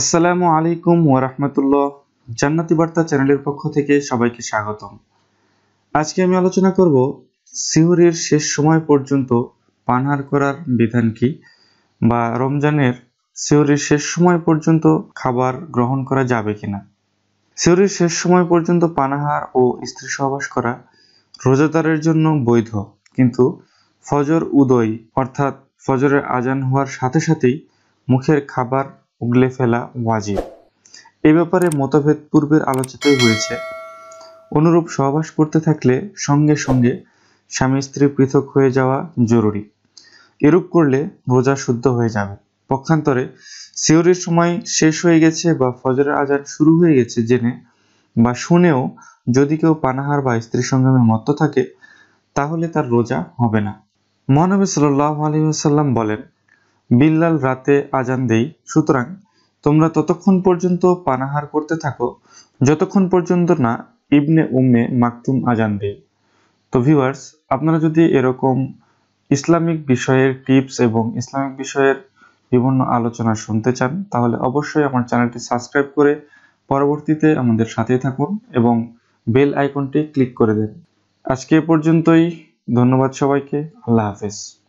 আসসালামু আলাইকুম ওয়ারহমতুল্লাহ জান্নাতি বার্তা চ্যানেলের পক্ষ থেকে সবাইকে স্বাগতম আজকে আমি আলোচনা করব সিহরের শেষ সময় পর্যন্ত পানহার করার বিধান কি বা রমজানের সিহরের শেষ সময় পর্যন্ত খাবার গ্রহণ করা যাবে কিনা সিহরের শেষ সময় পর্যন্ত পানাহার ও স্ত্রী সহবাস করা রোজাদারের জন্য বৈধ কিন্তু ফজর উদয় অর্থাৎ ফজরের আজান হওয়ার সাথে সাথেই মুখের খাবার উগলে ফেলা ওয়াজিব এ ব্যাপারে মতভেদ পূর্বের আলোচিতই হয়েছে অনুরূপ সহবাস করতে থাকলে সঙ্গে সঙ্গে স্বামী স্ত্রী পৃথক হয়ে যাওয়া জরুরি এরূপ করলে রোজা শুদ্ধ হয়ে যাবে পক্ষান্তরে সিউরির সময় শেষ হয়ে গেছে বা ফজরের আজান শুরু হয়ে গেছে জেনে বা শুনেও যদি কেউ পানাহার বা স্ত্রী সংগ্রামে মত্ত থাকে তাহলে তার রোজা হবে না মহানবী সাল্লাহ আলী বলেন বিল্লাল রাতে আজান দেই সুতরাং তোমরা ততক্ষণ পর্যন্ত পানাহার করতে থাকো যতক্ষণ পর্যন্ত না ইবনে উম্মে মাকতুম আজান দেই তো ভিউয়ার্স আপনারা যদি এরকম ইসলামিক বিষয়ের টিপস এবং ইসলামিক বিষয়ের বিভিন্ন আলোচনা শুনতে চান তাহলে অবশ্যই আমার চ্যানেলটি সাবস্ক্রাইব করে পরবর্তীতে আমাদের সাথেই থাকুন এবং বেল আইকনটি ক্লিক করে দেন আজকে এ পর্যন্তই ধন্যবাদ সবাইকে আল্লাহ হাফেজ